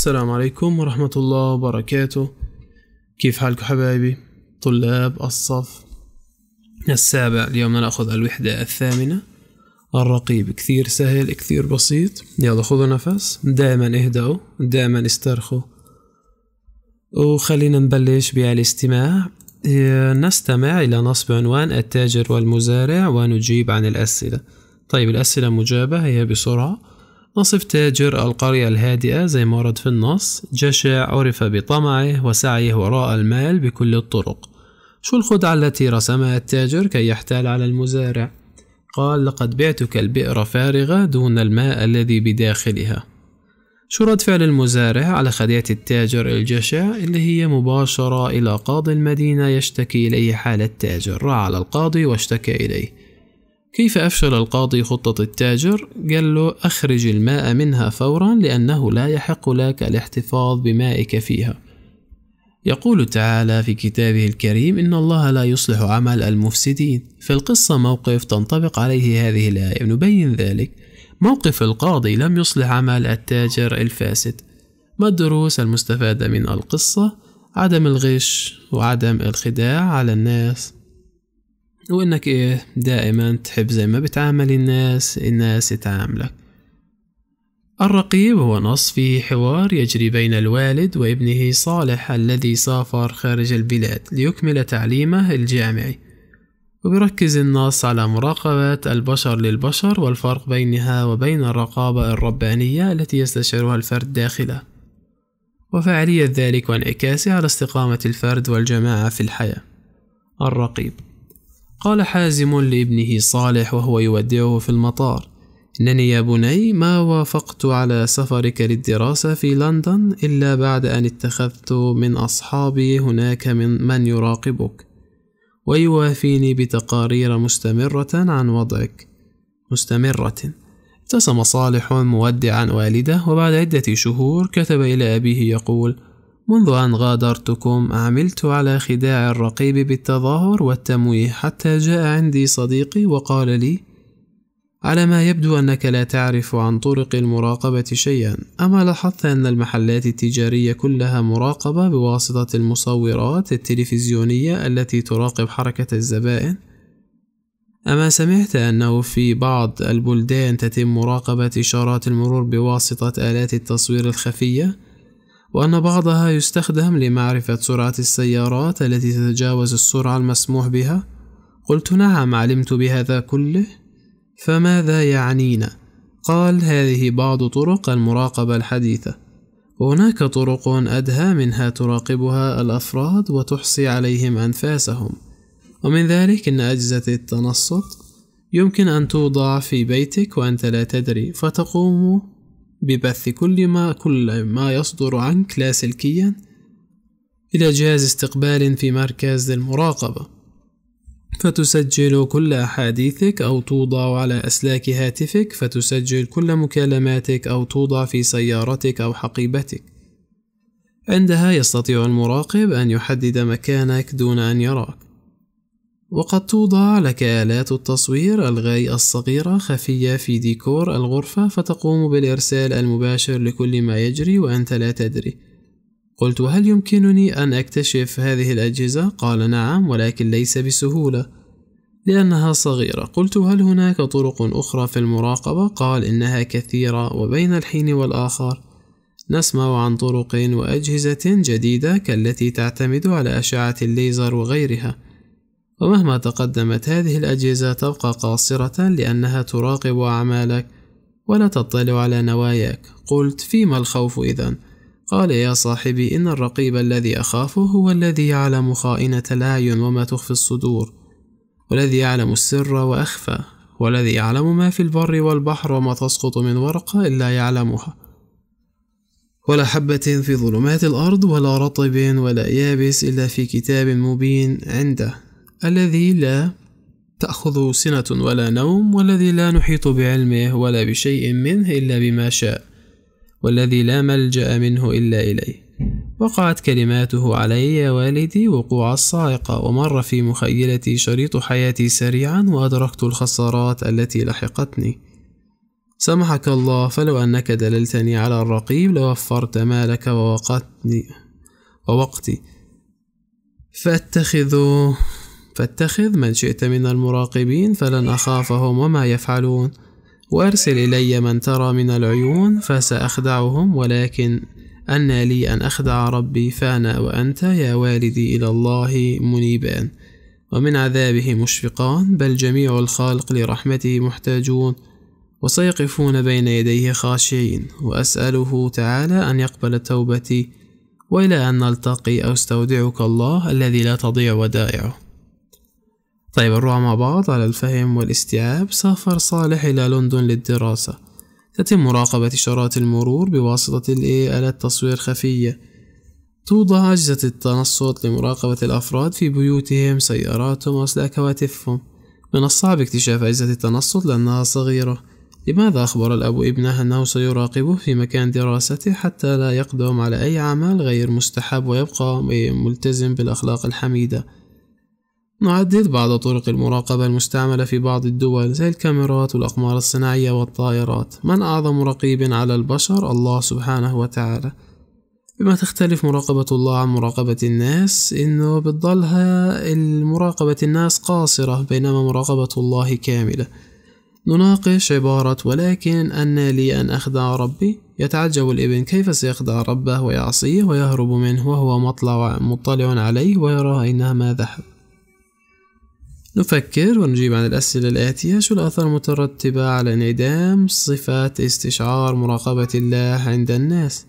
السلام عليكم ورحمة الله وبركاته كيف حالكم حبايبي طلاب الصف السابع اليوم نأخذ الوحدة الثامنة الرقيب كثير سهل كثير بسيط يلا خذوا نفس دائما اهدأوا دائما استرخوا وخلينا نبلش بالاستماع نستمع إلى نصب عنوان التاجر والمزارع ونجيب عن الأسئلة طيب الأسئلة مجابة هي بسرعة نصف تاجر القرية الهادئة زي ما ورد في النص جشع عرف بطمعه وسعيه وراء المال بكل الطرق شو الخدعة التي رسمها التاجر كي يحتال على المزارع؟ قال لقد بعتك البئر فارغة دون الماء الذي بداخلها شو رد فعل المزارع على خديعة التاجر الجشع اللي هي مباشرة إلى قاضي المدينة يشتكي إليه حال التاجر راح على القاضي واشتكى إليه كيف أفشل القاضي خطة التاجر؟ قال له أخرج الماء منها فورا لأنه لا يحق لك الاحتفاظ بمائك فيها يقول تعالى في كتابه الكريم إن الله لا يصلح عمل المفسدين في القصة موقف تنطبق عليه هذه الآية نبين ذلك موقف القاضي لم يصلح عمل التاجر الفاسد ما الدروس المستفادة من القصة؟ عدم الغش وعدم الخداع على الناس وإنك إيه دائما تحب زي ما بتعامل الناس الناس تعاملك الرقيب هو نص في حوار يجري بين الوالد وابنه صالح الذي سافر خارج البلاد ليكمل تعليمه الجامعي وبركز النص على مراقبة البشر للبشر والفرق بينها وبين الرقابة الربانية التي يستشعرها الفرد داخله وفعالية ذلك وانعكاسه على استقامة الفرد والجماعة في الحياة الرقيب قال حازم لابنه صالح وهو يودعه في المطار إنني يا بني ما وافقت على سفرك للدراسة في لندن إلا بعد أن اتخذت من أصحابي هناك من, من يراقبك ويوافيني بتقارير مستمرة عن وضعك مستمرة ابتسم صالح مودعا والده وبعد عدة شهور كتب إلى أبيه يقول منذ أن غادرتكم عملت على خداع الرقيب بالتظاهر والتمويه حتى جاء عندي صديقي وقال لي على ما يبدو أنك لا تعرف عن طرق المراقبة شيئا أما لاحظت أن المحلات التجارية كلها مراقبة بواسطة المصورات التلفزيونية التي تراقب حركة الزبائن؟ أما سمعت أنه في بعض البلدان تتم مراقبة إشارات المرور بواسطة آلات التصوير الخفية؟ وأن بعضها يستخدم لمعرفة سرعة السيارات التي تتجاوز السرعة المسموح بها؟ قلت نعم علمت بهذا كله فماذا يعنينا؟ قال هذه بعض طرق المراقبة الحديثة وهناك طرق أدهى منها تراقبها الأفراد وتحصي عليهم أنفاسهم ومن ذلك إن أجهزة التنصت يمكن أن توضع في بيتك وأنت لا تدري فتقوم ببث كل ما كل ما يصدر عنك لاسلكيا إلى جهاز استقبال في مركز المراقبة فتسجل كل أحاديثك أو توضع على أسلاك هاتفك فتسجل كل مكالماتك أو توضع في سيارتك أو حقيبتك عندها يستطيع المراقب أن يحدد مكانك دون أن يراك وقد توضع لك آلات التصوير الغاية الصغيرة خفية في ديكور الغرفة فتقوم بالإرسال المباشر لكل ما يجري وأنت لا تدري قلت هل يمكنني أن أكتشف هذه الأجهزة؟ قال نعم ولكن ليس بسهولة لأنها صغيرة قلت هل هناك طرق أخرى في المراقبة؟ قال إنها كثيرة وبين الحين والآخر نسمع عن طرق وأجهزة جديدة كالتي تعتمد على أشعة الليزر وغيرها ومهما تقدمت هذه الأجهزة تبقى قاصرة لأنها تراقب أعمالك ولا تطلع على نواياك قلت فيما الخوف إذا قال يا صاحبي إن الرقيب الذي أخافه هو الذي يعلم خائنة الأعين وما تخفي الصدور والذي يعلم السر وأخفى والذي يعلم ما في البر والبحر وما تسقط من ورقة إلا يعلمها ولا حبة في ظلمات الأرض ولا رطب ولا يابس إلا في كتاب مبين عنده الذي لا تأخذ سنة ولا نوم والذي لا نحيط بعلمه ولا بشيء منه إلا بما شاء والذي لا ملجأ منه إلا إليه وقعت كلماته علي يا والدي وقوع الصاعقة ومر في مخيلتي شريط حياتي سريعا وأدركت الخسارات التي لحقتني سمحك الله فلو أنك دللتني على الرقيب لوفرت مالك ووقتني ووقتي فاتخذوا فاتخذ من شئت من المراقبين فلن أخافهم وما يفعلون وأرسل إلي من ترى من العيون فسأخدعهم ولكن أنا لي أن أخدع ربي فأنا وأنت يا والدي إلى الله منيبان ومن عذابه مشفقان بل جميع الخالق لرحمته محتاجون وسيقفون بين يديه خاشعين وأسأله تعالى أن يقبل توبتي وإلى أن نلتقي أستودعك الله الذي لا تضيع ودائعه طيب نروح مع بعض على الفهم والاستيعاب سافر صالح إلى لندن للدراسة تتم مراقبة إشارات المرور بواسطة آلات تصوير خفية توضع أجهزة التنصت لمراقبة الأفراد في بيوتهم سياراتهم وأسلاك هواتفهم من الصعب اكتشاف أجهزة التنصت لأنها صغيرة لماذا أخبر الأب ابنه أنه سيراقبه في مكان دراسته حتى لا يقدم على أي عمل غير مستحب ويبقى ملتزم بالأخلاق الحميدة نعدد بعض طرق المراقبة المستعملة في بعض الدول زي الكاميرات والأقمار الصناعية والطائرات من أعظم رقيب على البشر الله سبحانه وتعالى بما تختلف مراقبة الله عن مراقبة الناس إنه بتضلها مراقبة الناس قاصرة بينما مراقبة الله كاملة نناقش عبارة ولكن أن لي أن أخدع ربي يتعجب الابن كيف سيخدع ربه ويعصيه ويهرب منه وهو مطلع مطلع عليه ويرى ما ذهب نفكر ونجيب عن الأسئلة الآتية شو الآثار المترتبة على انعدام صفة استشعار مراقبة الله عند الناس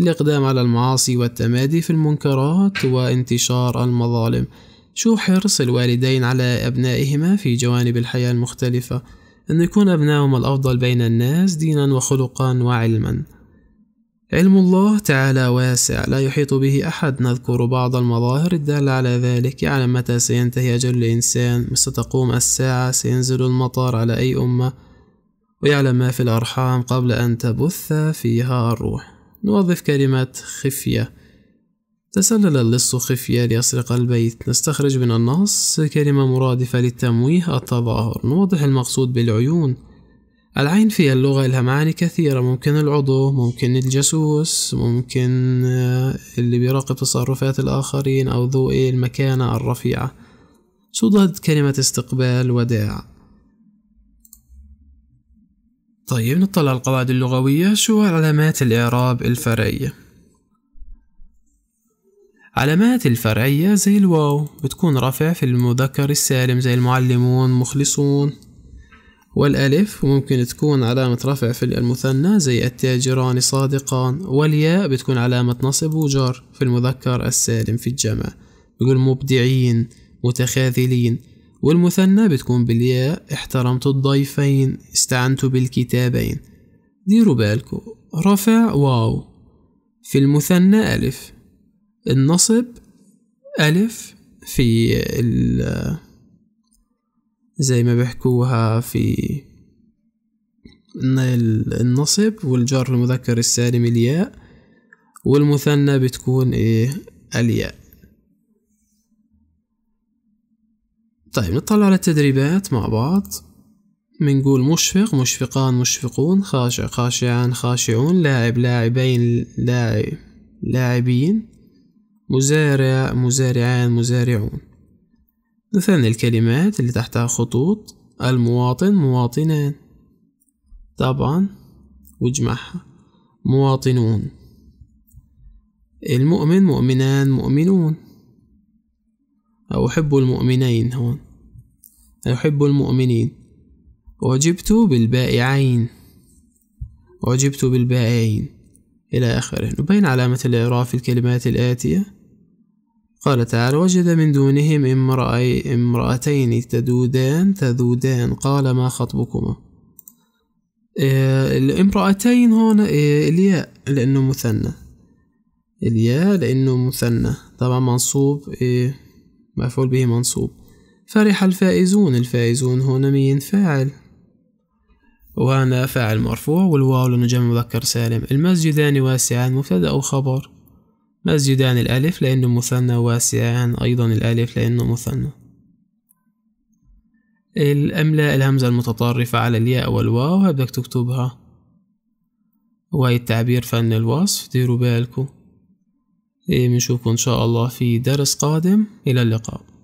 الإقدام على المعاصي والتمادي في المنكرات وانتشار المظالم شو حرص الوالدين على أبنائهما في جوانب الحياة المختلفة أن يكون أبنائهم الأفضل بين الناس دينا وخلقا وعلما علم الله تعالى واسع لا يحيط به أحد نذكر بعض المظاهر الدالة على ذلك يعلم متى سينتهي أجل الإنسان ستقوم الساعة سينزل المطر على أي أمة ويعلم ما في الأرحام قبل أن تبث فيها الروح نوظف كلمة خفية تسلل اللص خفية ليسرق البيت نستخرج من النص كلمة مرادفة للتمويه التظاهر نوضح المقصود بالعيون العين في اللغة لها معاني كثيرة ممكن العضو ممكن الجاسوس ممكن آه، اللي بيراقب تصرفات الآخرين أو ذو المكانة الرفيعة شو ضد كلمة استقبال وداع طيب نطلع القواعد اللغوية شو علامات الإعراب الفرعية علامات الفرعية زي الواو بتكون رفع في المذكر السالم زي المعلمون مخلصون والألف ممكن تكون علامة رفع في المثنى زي التاجران صادقان والياء بتكون علامة نصب وجر في المذكر السالم في الجمع بيقول مبدعين متخاذلين والمثنى بتكون بالياء احترمت الضيفين استعنت بالكتابين ديروا بالكم رفع واو في المثنى ألف النصب ألف في زي ما بيحكوها في النصب والجار المذكر السالم الياء والمثنى بتكون ايه الياء طيب نطلع على التدريبات مع بعض منقول مشفق مشفقان مشفقون خاشع خاشعان خاشعون لاعب لاعبين لاعب لاعبين مزارع مزارعان مزارعون مثلا الكلمات اللي تحتها خطوط المواطن مواطنان طبعا واجمعها مواطنون المؤمن مؤمنان مؤمنون أحب المؤمنين هون أحب المؤمنين أعجبت بالبائعين أعجبت بالبائعين إلى آخره نبين علامة الإعراب في الكلمات الآتية قال تعالى وجد من دونهم امرأي امرأتين تذودان تذودان قال ما خطبكما آه، الامرأتين هنا آه، الياء لأنه مثنى الياء لأنه مثنى طبعا منصوب آه، مفعول به منصوب فرح الفائزون الفائزون هنا مين فاعل وهنا فاعل مرفوع والواو لأنه جمع مذكر سالم المسجدان واسعان مبتدأ وخبر مسجدان الألف لأنه مثنى واسعان أيضا الألف لأنه مثنى الأملاء الهمزة المتطرفة على الياء والواو هاي بدك تكتبها وهي التعبير فن الوصف ديروا بالكم إيه، بنشوفكم إن شاء الله في درس قادم إلى اللقاء